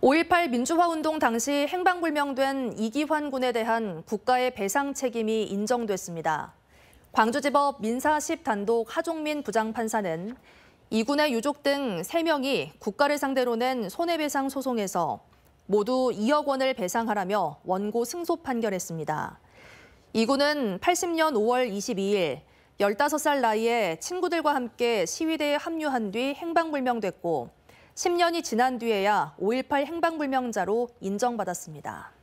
5.18 민주화운동 당시 행방불명된 이기환 군에 대한 국가의 배상 책임이 인정됐습니다. 광주지법 민사 10단독 하종민 부장판사는 이 군의 유족 등 3명이 국가를 상대로 낸 손해배상 소송에서 모두 2억 원을 배상하라며 원고 승소 판결했습니다. 이 군은 80년 5월 22일 15살 나이에 친구들과 함께 시위대에 합류한 뒤 행방불명됐고 10년이 지난 뒤에야 5.18 행방불명자로 인정받았습니다.